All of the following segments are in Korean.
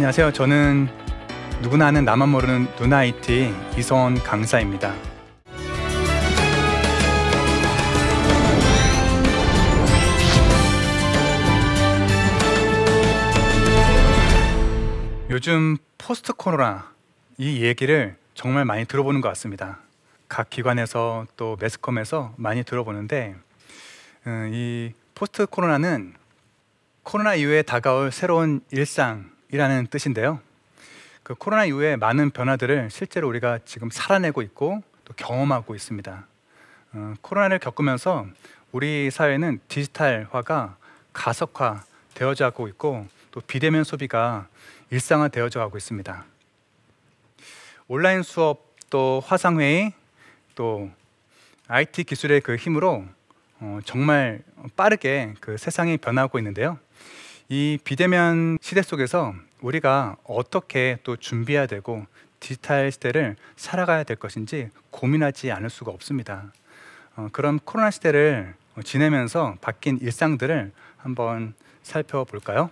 안녕하세요. 저는 누구나 아는 나만 모르는 누나이티 이선 강사입니다. 요즘 포스트 코로나 이 얘기를 정말 많이 들어보는 것 같습니다. 각 기관에서 또 매스컴에서 많이 들어보는데 음, 이 포스트 코로나는 코로나 이후에 다가올 새로운 일상 이라는 뜻인데요. 그 코로나 이후에 많은 변화들을 실제로 우리가 지금 살아내고 있고 또 경험하고 있습니다. 어, 코로나를 겪으면서 우리 사회는 디지털화가 가속화 되어져고 있고 또 비대면 소비가 일상화 되어져가고 있습니다. 온라인 수업 또 화상 회의 또 IT 기술의 그 힘으로 어, 정말 빠르게 그 세상이 변하고 있는데요. 이 비대면 시대 속에서 우리가 어떻게 또 준비해야 되고 디지털 시대를 살아가야 될 것인지 고민하지 않을 수가 없습니다. 어, 그럼 코로나 시대를 지내면서 바뀐 일상들을 한번 살펴볼까요?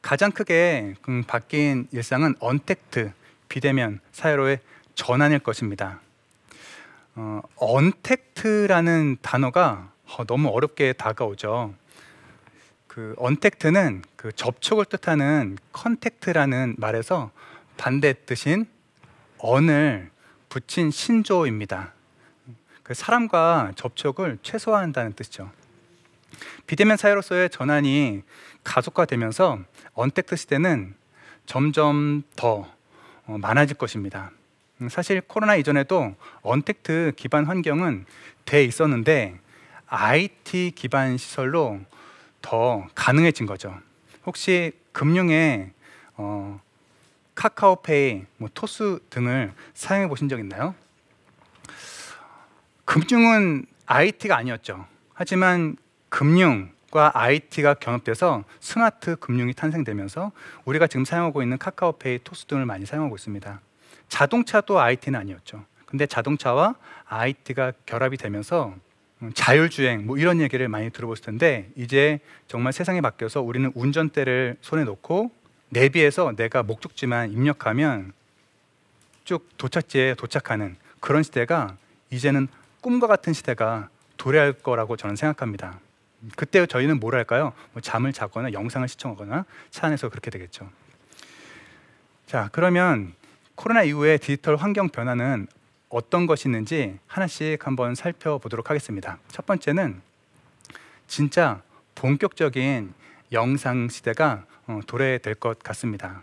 가장 크게 음, 바뀐 일상은 언택트 비대면 사회로의 전환일 것입니다. 어, 언택트라는 단어가 어, 너무 어렵게 다가오죠. 그 언택트는 그 접촉을 뜻하는 컨택트라는 말에서 반대 뜻인 언을 붙인 신조입니다. 그 사람과 접촉을 최소화한다는 뜻이죠. 비대면 사회로서의 전환이 가속화되면서 언택트 시대는 점점 더 어, 많아질 것입니다. 사실 코로나 이전에도 언택트 기반 환경은 돼 있었는데 IT 기반 시설로 더 가능해진 거죠. 혹시 금융에 어, 카카오페이, 뭐 토스 등을 사용해 보신 적 있나요? 금융은 IT가 아니었죠. 하지만 금융과 IT가 결합돼서 스마트 금융이 탄생되면서 우리가 지금 사용하고 있는 카카오페이, 토스 등을 많이 사용하고 있습니다. 자동차도 IT는 아니었죠. 근데 자동차와 IT가 결합이 되면서 음, 자율주행 뭐 이런 얘기를 많이 들어보실 텐데 이제 정말 세상이 바뀌어서 우리는 운전대를 손에 놓고 내비에서 내가 목적지만 입력하면 쭉 도착지에 도착하는 그런 시대가 이제는 꿈과 같은 시대가 도래할 거라고 저는 생각합니다. 그때 저희는 뭘 할까요? 뭐 잠을 자거나 영상을 시청하거나 차 안에서 그렇게 되겠죠. 자, 그러면 코로나 이후에 디지털 환경 변화는 어떤 것이 있는지 하나씩 한번 살펴보도록 하겠습니다. 첫 번째는 진짜 본격적인 영상 시대가 어, 도래될 것 같습니다.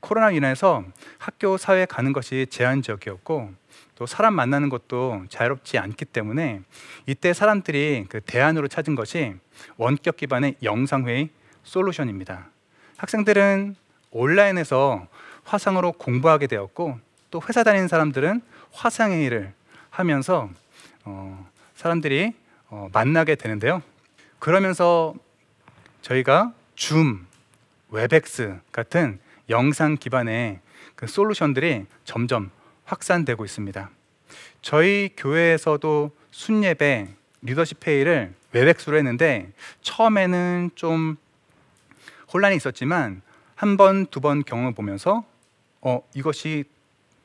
코로나 인해서 학교 사회 가는 것이 제한적이었고 또 사람 만나는 것도 자유롭지 않기 때문에 이때 사람들이 그 대안으로 찾은 것이 원격 기반의 영상 회의 솔루션입니다. 학생들은 온라인에서 화상으로 공부하게 되었고 또 회사 다니는 사람들은 화상회의를 하면서 어, 사람들이 어, 만나게 되는데요. 그러면서 저희가 줌, 웹엑스 같은 영상 기반의 그 솔루션들이 점점 확산되고 있습니다. 저희 교회에서도 순예배 리더십 회의를 웹엑스로 했는데 처음에는 좀 혼란이 있었지만 한 번, 두 번 경험을 보면서 어, 이것이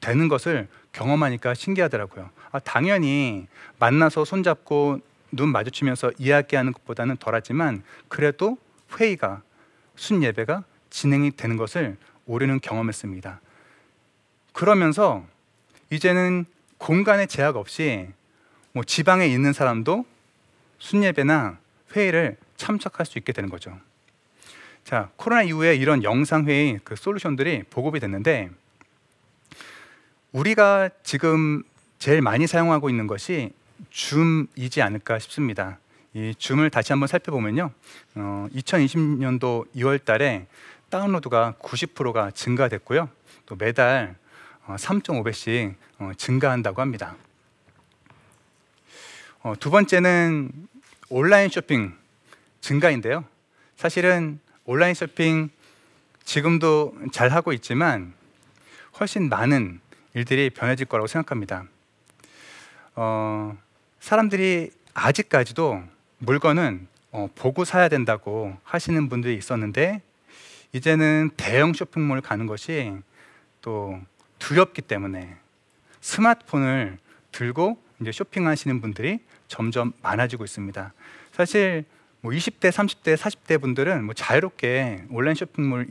되는 것을 경험하니까 신기하더라고요. 아, 당연히 만나서 손잡고 눈 마주치면서 이야기하는 것보다는 덜하지만 그래도 회의가 순예배가 진행이 되는 것을 우리는 경험했습니다. 그러면서 이제는 공간의 제약 없이 뭐 지방에 있는 사람도 순예배나 회의를 참석할 수 있게 되는 거죠. 자, 코로나 이후에 이런 영상 회의 그 솔루션들이 보급이 됐는데 우리가 지금 제일 많이 사용하고 있는 것이 줌이지 않을까 싶습니다. 이 줌을 다시 한번 살펴보면요. 어, 2020년도 2월 달에 다운로드가 90%가 증가됐고요. 또 매달 3.5배씩 어, 어, 증가한다고 합니다. 어, 두 번째는 온라인 쇼핑 증가인데요. 사실은 온라인 쇼핑 지금도 잘 하고 있지만 훨씬 많은 일들이 변해질 거라고 생각합니다. 어, 사람들이 아직까지도 물건은 어, 보고 사야 된다고 하시는 분들이 있었는데 이제는 대형 쇼핑몰 가는 것이 또 두렵기 때문에 스마트폰을 들고 이제 쇼핑하시는 분들이 점점 많아지고 있습니다. 사실 뭐 20대, 30대, 40대 분들은 뭐 자유롭게 온라인 쇼핑몰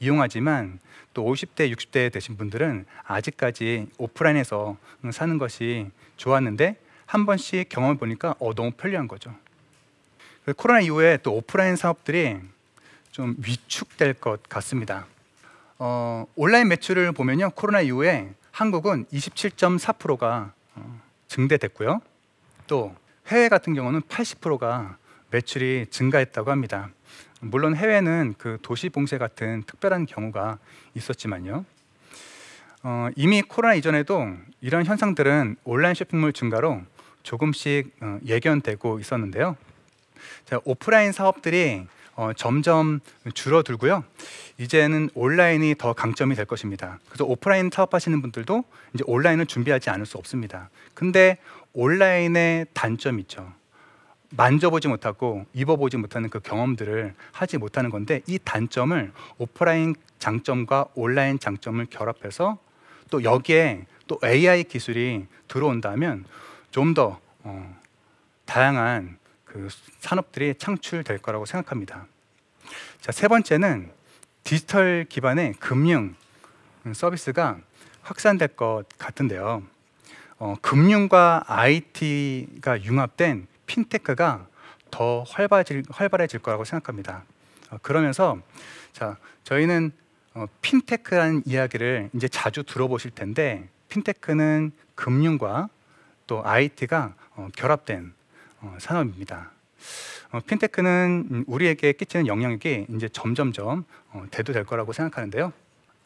이용하지만 또 50대, 60대 되신 분들은 아직까지 오프라인에서 사는 것이 좋았는데 한 번씩 경험해 보니까 어, 너무 편리한 거죠. 그 코로나 이후에 또 오프라인 사업들이 좀 위축될 것 같습니다. 어, 온라인 매출을 보면요, 코로나 이후에 한국은 27.4%가 어, 증대됐고요. 또 해외 같은 경우는 80%가 매출이 증가했다고 합니다. 물론 해외는 그 도시 봉쇄 같은 특별한 경우가 있었지만요. 어, 이미 코로나 이전에도 이런 현상들은 온라인 쇼핑몰 증가로 조금씩 어, 예견되고 있었는데요. 자, 오프라인 사업들이 어, 점점 줄어들고요. 이제는 온라인이 더 강점이 될 것입니다. 그래서 오프라인 사업하시는 분들도 이제 온라인을 준비하지 않을 수 없습니다. 근데 온라인의 단점이 있죠. 만져보지 못하고 입어보지 못하는 그 경험들을 하지 못하는 건데 이 단점을 오프라인 장점과 온라인 장점을 결합해서 또 여기에 또 AI 기술이 들어온다면 좀더 어, 다양한 그 산업들이 창출될 거라고 생각합니다. 자, 세 번째는 디지털 기반의 금융 서비스가 확산될 것 같은데요. 어, 금융과 IT가 융합된 핀테크가 더 활발해질, 활발해질 거라고 생각합니다. 어, 그러면서 자 저희는 어, 핀테크라는 이야기를 이제 자주 들어보실 텐데 핀테크는 금융과 또 IT가 어, 결합된 산업입니다. 핀테크는 음, 우리에게 끼치는 영향력이 이제 점점점 대두될 거라고 생각하는데요.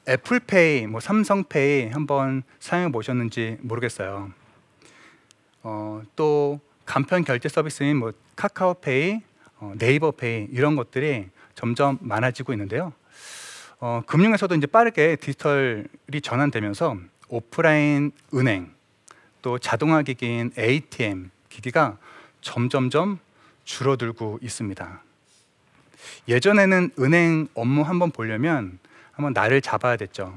애플페이, 뭐 삼성페이 한번 사용해 보셨는지 모르겠어요. 또 간편 결제 서비스인 뭐 카카오페이, 어, 네이버페이 이런 것들이 점점 많아지고 있는데요. 어, 금융에서도 이제 빠르게 디지털이 전환되면서 오프라인 은행 또 자동화 기기인 ATM 기기가 점점점 줄어들고 있습니다. 예전에는 은행 업무 한번 보려면 한번 날을 잡아야 됐죠.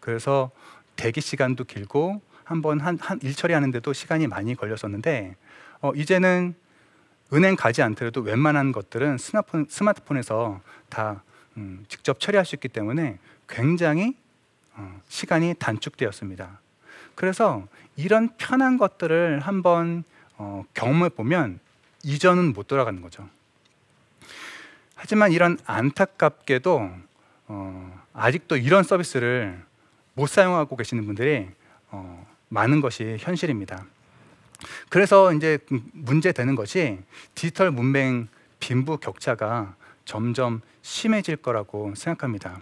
그래서 대기 시간도 길고 한번 한, 한일 처리하는데도 시간이 많이 걸렸었는데 어, 이제는 은행 가지 않더라도 웬만한 것들은 스마트폰, 스마트폰에서 다 음, 직접 처리할 수 있기 때문에 굉장히 어, 시간이 단축되었습니다. 그래서 이런 편한 것들을 한번 어, 경험해 보면 이전은 못 돌아가는 거죠. 하지만 이런 안타깝게도 어, 아직도 이런 서비스를 못 사용하고 계시는 분들이 어, 많은 것이 현실입니다. 그래서 이제 문제 되는 것이 디지털 문맹 빈부 격차가 점점 심해질 거라고 생각합니다.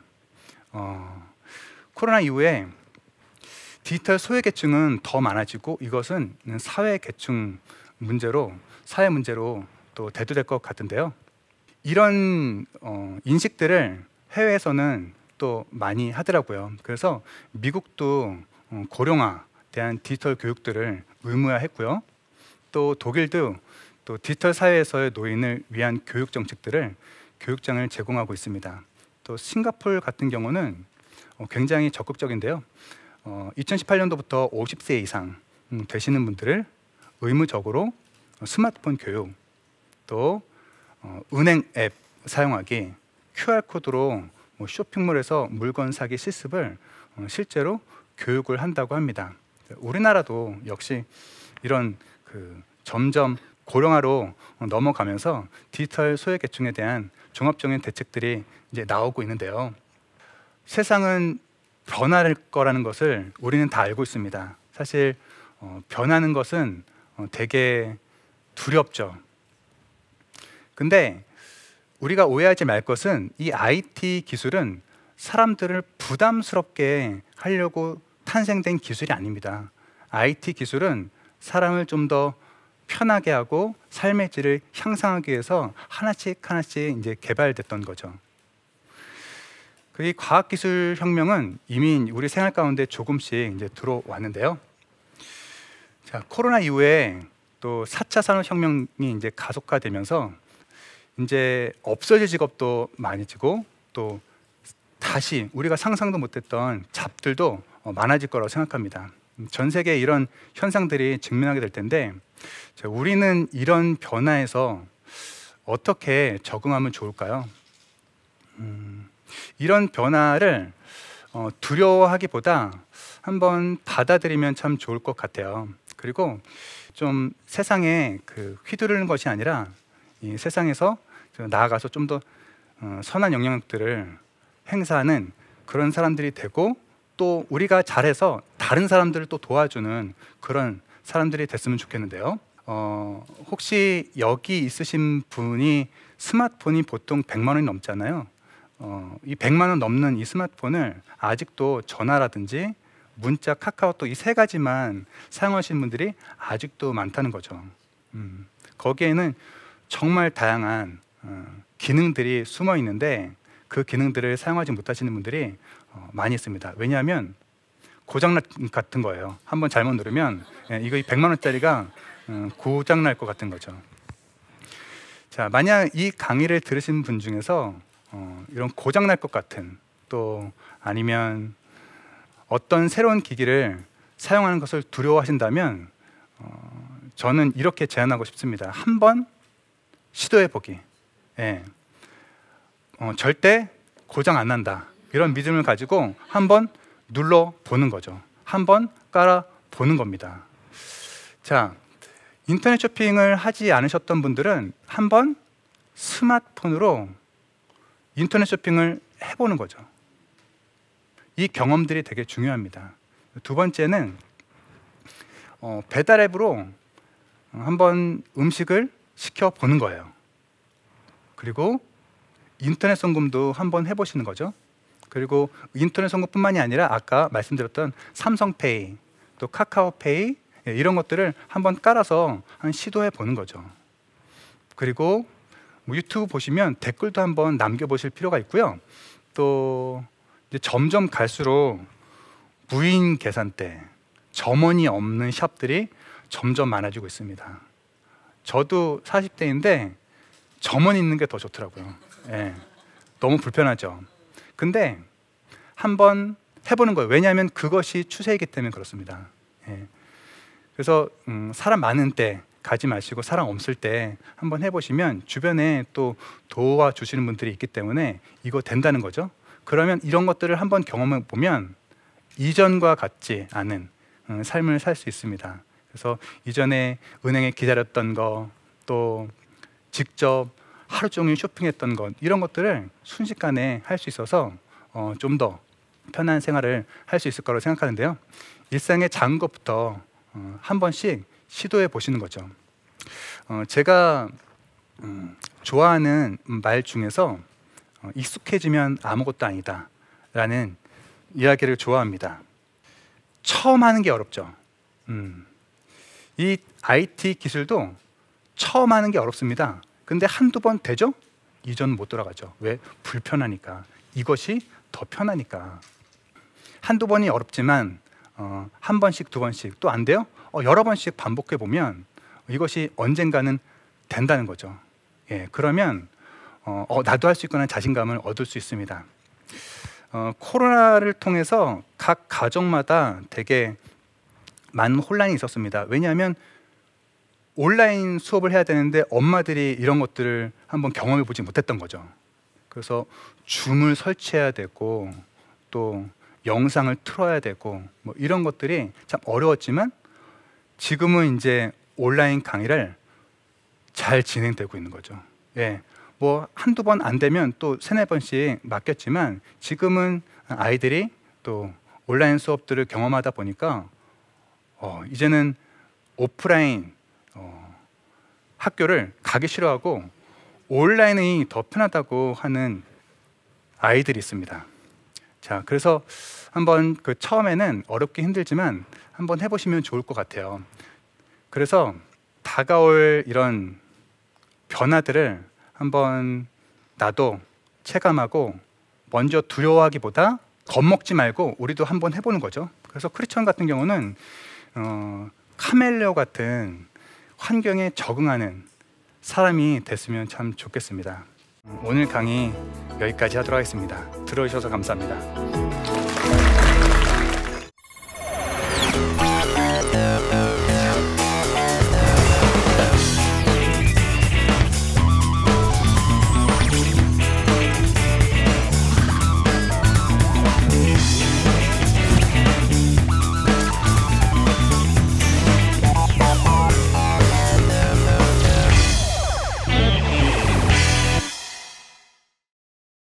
어, 코로나 이후에 디지털 소외계층은 더 많아지고 이것은 사회계층 문제로 사회 문제로 또 대두될 것 같은데요. 이런 어, 인식들을 해외에서는 또 많이 하더라고요. 그래서 미국도 어, 고령화 대한 디지털 교육들을 의무화했고요. 또 독일도 또 디지털 사회에서의 노인을 위한 교육 정책들을 교육장을 제공하고 있습니다. 또 싱가폴 같은 경우는 어, 굉장히 적극적인데요. 어, 2018년도부터 50세 이상 음, 되시는 분들을 의무적으로 스마트폰 교육 또 어, 은행 앱 사용하기 QR 코드로 뭐 쇼핑몰에서 물건 사기 실습을 어, 실제로 교육을 한다고 합니다. 우리나라도 역시 이런 그 점점 고령화로 넘어가면서 디지털 소외계층에 대한 종합적인 대책들이 이제 나오고 있는데요. 세상은 변할 거라는 것을 우리는 다 알고 있습니다. 사실 어, 변하는 것은 어, 되게 두렵죠. 근데 우리가 오해하지 말 것은 이 IT 기술은 사람들을 부담스럽게 하려고 탄생된 기술이 아닙니다. IT 기술은 사람을 좀 더 편하게 하고 삶의 질을 향상하기 위해서 하나씩 하나씩 이제 개발됐던 거죠. 그이 과학기술 혁명은 이미 우리 생활 가운데 조금씩 이제 들어왔는데요. 자, 코로나 이후에 또 4차 산업혁명이 이제 가속화되면서 이제 없어질 직업도 많이 지고 또 다시 우리가 상상도 못했던 잡들도 어, 많아질 거라고 생각합니다. 음, 전 세계 이런 현상들이 증명하게 될 텐데 우리는 이런 변화에서 어떻게 적응하면 좋을까요? 음, 이런 변화를 어, 두려워하기보다 한번 받아들이면 참 좋을 것 같아요. 그리고 좀 세상에 그 휘두르는 것이 아니라 이 세상에서 나아가서 좀더 어, 선한 영향력들을 행사하는 그런 사람들이 되고 또 우리가 잘해서 다른 사람들을 또 도와주는 그런 사람들이 됐으면 좋겠는데요. 어, 혹시 여기 있으신 분이 스마트폰이 보통 100만 원이 넘잖아요. 어, 이 100만 원 넘는 이 스마트폰을 아직도 전화라든지 문자, 카카오톡 이 세 가지만 사용하시 분들이 아직도 많다는 거죠. 음, 거기에는 정말 다양한 어, 기능들이 숨어 있는데 그 기능들을 사용하지 못하시는 분들이 어, 많이 있습니다. 왜냐하면 고장 같은 거예요. 한번 잘못 누르면 예, 이거 100만 원짜리가 어, 고장 날것 같은 거죠. 자, 만약 이 강의를 들으신 분 중에서 어, 이런 고장 날것 같은 또 아니면 어떤 새로운 기기를 사용하는 것을 두려워하신다면 어, 저는 이렇게 제안하고 싶습니다. 한번 시도해 보기. 예. 어, 절대 고장 안 난다. 이런 믿음을 가지고 한번 눌러 보는 거죠. 한번 깔아 보는 겁니다. 자, 인터넷 쇼핑을 하지 않으셨던 분들은 한번 스마트폰으로 인터넷 쇼핑을 해보는 거죠. 이 경험들이 되게 중요합니다. 두 번째는 어, 배달 앱으로 한번 음식을 시켜 보는 거예요. 그리고 인터넷 송금도 한번 해보시는 거죠. 그리고 인터넷 송금뿐만이 아니라 아까 말씀드렸던 삼성페이, 또 카카오페이 예, 이런 것들을 한번 깔아서 한 시도해 보는 거죠. 그리고 뭐 유튜브 보시면 댓글도 한번 남겨보실 필요가 있고요. 또 점점 갈수록 무인 계산대, 점원이 없는 샵들이 점점 많아지고 있습니다. 저도 40대인데 점원 있는 게 더 좋더라고요. 예, 너무 불편하죠. 근데 한번 해보는 거예요. 왜냐하면 그것이 추세이기 때문에 그렇습니다. 예. 그래서 음, 사람 많은 때 가지 마시고 사람 없을 때 한번 해보시면 주변에 또 도와주시는 분들이 있기 때문에 이거 된다는 거죠. 그러면 이런 것들을 한번 경험해 보면 이전과 같지 않은 음, 삶을 살 수 있습니다. 그래서 이전에 은행에 기다렸던 거 또 직접 하루 종일 쇼핑했던 것 이런 것들을 순식간에 할 수 있어서 어, 좀더 편한 생활을 할 수 있을 거라고 생각하는데요. 일상의 작은 것부터 어, 한 번씩 시도해 보시는 거죠. 어, 제가 음, 좋아하는 말 중에서 어, 익숙해지면 아무것도 아니다라는 이야기를 좋아합니다. 처음 하는 게 어렵죠. 음. 이 IT 기술도 처음 하는 게 어렵습니다. 근데 한두 번 되죠? 이전 못 돌아가죠. 왜? 불편하니까. 이것이 더 편하니까. 한두 번이 어렵지만 어, 한 번씩 두 번씩 또 안 돼요? 어, 여러 번씩 반복해 보면 이것이 언젠가는 된다는 거죠. 예, 그러면 어, 어 나도 할 수 있구나 자신감을 얻을 수 있습니다. 어, 코로나를 통해서 각 가정마다 되게 많은 혼란이 있었습니다. 왜냐하면 온라인 수업을 해야 되는데 엄마들이 이런 것들을 한번 경험해 보지 못했던 거죠. 그래서 줌을 설치해야 되고 또 영상을 틀어야 되고 뭐 이런 것들이 참 어려웠지만 지금은 이제 온라인 강의를 잘 진행되고 있는 거죠. 예. 뭐 한두 번 안 되면 또 세네 번씩 맡겼지만 지금은 아이들이 또 온라인 수업들을 경험하다 보니까 어, 이제는 오프라인 어, 학교를 가기 싫어하고 온라인이 더 편하다고 하는 아이들이 있습니다. 자, 그래서 한번 그 처음에는 어렵기 힘들지만 한번 해보시면 좋을 것 같아요. 그래서 다가올 이런 변화들을 한번 나도 체감하고 먼저 두려워하기보다 겁먹지 말고 우리도 한번 해보는 거죠. 그래서 크리스천 같은 경우는 어, 카멜레오 같은 환경에 적응하는 사람이 됐으면 참 좋겠습니다. 오늘 강의 여기까지 하도록 하겠습니다. 들어주셔서 감사합니다.